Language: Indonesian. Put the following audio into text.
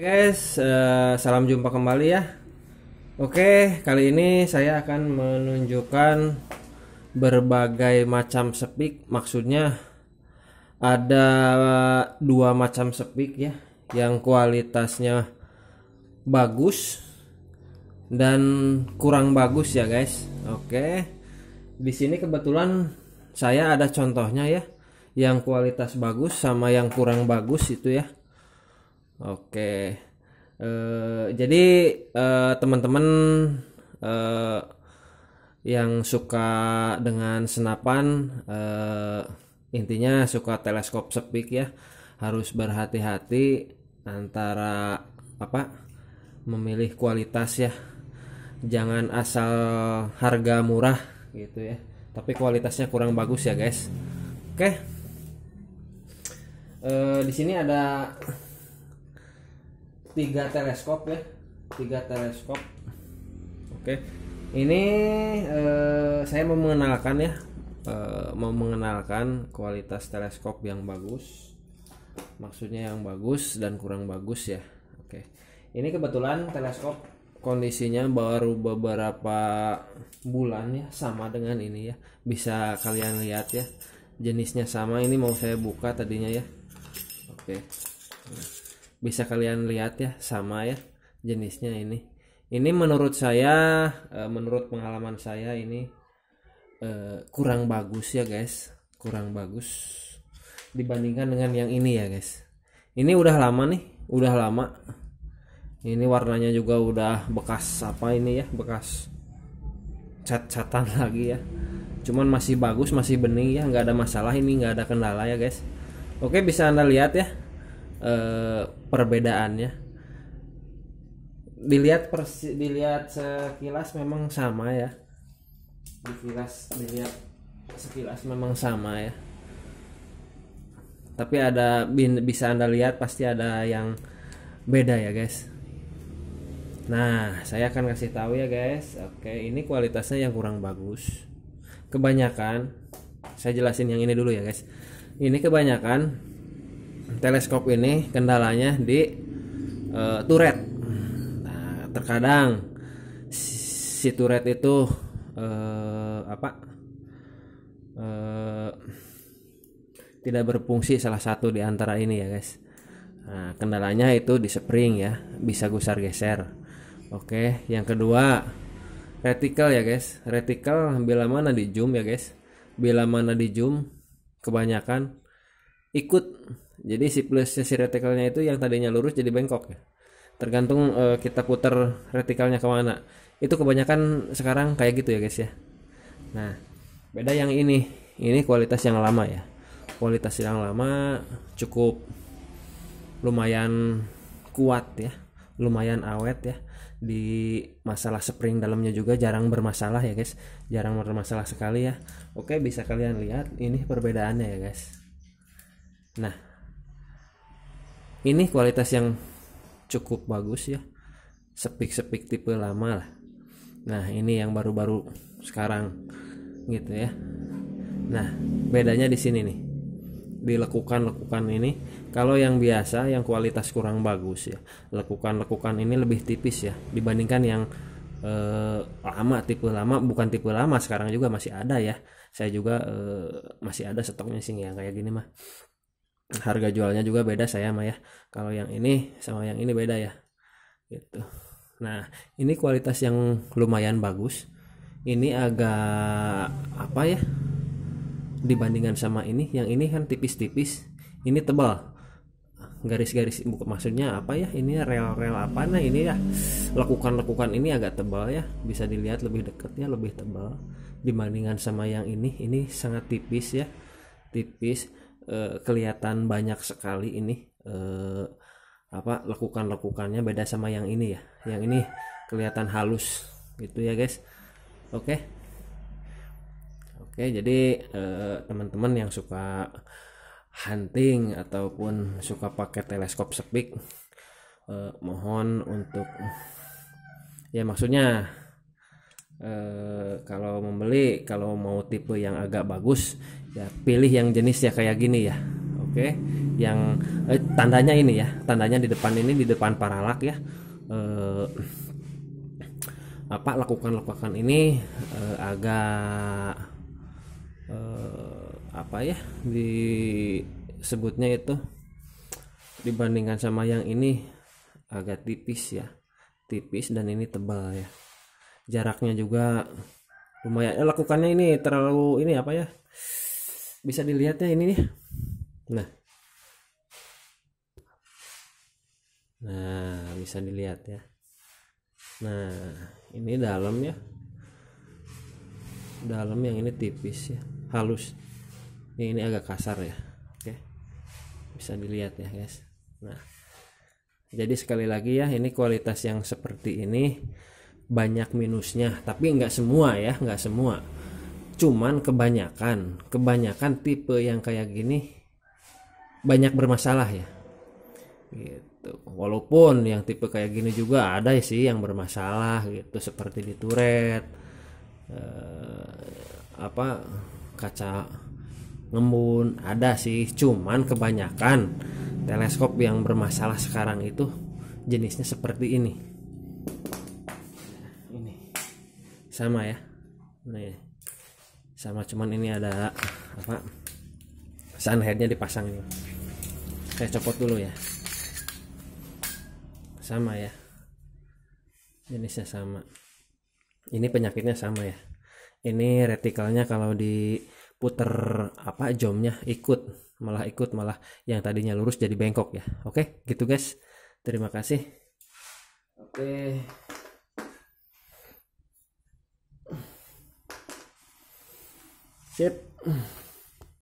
Guys, uh, salam jumpa kembali ya. Oke, kali ini saya akan menunjukkan berbagai macam sepik. Maksudnya ada dua macam sepik ya, yang kualitasnya bagus dan kurang bagus ya guys. Oke, di sini kebetulan saya ada contohnya ya, yang kualitas bagus sama yang kurang bagus itu ya Oke. Uh, jadi uh, teman-teman uh, yang suka dengan senapan uh, intinya suka teleskop sepik ya harus berhati-hati antara apa memilih kualitas ya jangan asal harga murah gitu ya tapi kualitasnya kurang bagus ya guys oke okay. uh, di sini ada tiga teleskop ya tiga teleskop oke okay. ini eh, saya mau mengenalkan ya eh, mau mengenalkan kualitas teleskop yang bagus maksudnya yang bagus dan kurang bagus ya oke okay. ini kebetulan teleskop kondisinya baru beberapa bulan ya sama dengan ini ya bisa kalian lihat ya jenisnya sama ini mau saya buka tadinya ya oke okay. Nah bisa kalian lihat ya sama ya jenisnya ini ini menurut saya eh, menurut pengalaman saya ini eh, kurang bagus ya guys kurang bagus dibandingkan dengan yang ini ya guys ini udah lama nih udah lama ini warnanya juga udah bekas apa ini ya bekas cat-catan lagi ya cuman masih bagus masih bening ya nggak ada masalah ini nggak ada kendala ya guys oke bisa anda lihat ya Eh, perbedaannya dilihat persi dilihat sekilas memang sama ya Sekilas dilihat sekilas memang sama ya tapi ada bisa anda lihat pasti ada yang beda ya guys nah saya akan kasih tahu ya guys oke ini kualitasnya yang kurang bagus kebanyakan saya jelasin yang ini dulu ya guys ini kebanyakan teleskop ini kendalanya di uh, eh, turret. Nah, terkadang si turret itu uh, apa? Uh, tidak berfungsi salah satu di antara ini ya, guys. Nah, kendalanya itu di spring ya, bisa gusar-geser. Oke, yang kedua reticle ya, guys. Reticle bila mana di zoom ya, guys. Bila mana di zoom kebanyakan ikut jadi si plus si retikalnya itu yang tadinya lurus jadi bengkok ya tergantung e, kita putar retikalnya kemana itu kebanyakan sekarang kayak gitu ya guys ya nah beda yang ini ini kualitas yang lama ya kualitas yang lama cukup lumayan kuat ya lumayan awet ya di masalah spring dalamnya juga jarang bermasalah ya guys jarang bermasalah sekali ya oke bisa kalian lihat ini perbedaannya ya guys Nah, ini kualitas yang cukup bagus ya. Sepik-sepik tipe lama lah. Nah, ini yang baru-baru sekarang gitu ya. Nah, bedanya di sini nih. dilekukan lekukan ini, kalau yang biasa yang kualitas kurang bagus ya. Lekukan-lekukan ini lebih tipis ya dibandingkan yang eh, lama tipe lama bukan tipe lama sekarang juga masih ada ya. Saya juga eh, masih ada stoknya sih ya kayak gini mah harga jualnya juga beda saya mah ya kalau yang ini sama yang ini beda ya gitu nah ini kualitas yang lumayan bagus ini agak apa ya dibandingkan sama ini yang ini kan tipis-tipis ini tebal garis-garis buku maksudnya apa ya ini rel-rel apa nah ini ya lakukan-lakukan ini agak tebal ya bisa dilihat lebih dekatnya lebih tebal dibandingkan sama yang ini ini sangat tipis ya tipis Eh, kelihatan banyak sekali ini eh, apa lekukan lekukannya beda sama yang ini ya. Yang ini kelihatan halus gitu ya guys. Oke. Okay. Oke, okay, jadi eh, teman-teman yang suka hunting ataupun suka pakai teleskop sepik eh, mohon untuk ya maksudnya Eh, kalau membeli kalau mau tipe yang agak bagus ya pilih yang jenis ya kayak gini ya oke okay? yang eh, tandanya ini ya tandanya di depan ini di depan paralak ya eh, apa lakukan-lakukan ini eh, agak apa ya disebutnya itu dibandingkan sama yang ini agak tipis ya tipis dan ini tebal ya jaraknya juga lumayan eh, lakukannya ini terlalu ini apa ya bisa dilihatnya ini nih nah nah bisa dilihat ya nah ini dalam ya dalam yang ini tipis ya halus ini, ini agak kasar ya oke bisa dilihat ya guys nah jadi sekali lagi ya ini kualitas yang seperti ini banyak minusnya tapi nggak semua ya nggak semua cuman kebanyakan kebanyakan tipe yang kayak gini banyak bermasalah ya gitu walaupun yang tipe kayak gini juga ada sih yang bermasalah gitu seperti di turret eh, apa kaca ngembun ada sih cuman kebanyakan teleskop yang bermasalah sekarang itu jenisnya seperti ini sama ya nih sama cuman ini ada apa sun headnya dipasang ini saya copot dulu ya sama ya jenisnya sama ini penyakitnya sama ya ini retikalnya kalau diputer apa jomnya ikut malah ikut malah yang tadinya lurus jadi bengkok ya oke gitu guys terima kasih oke Yep.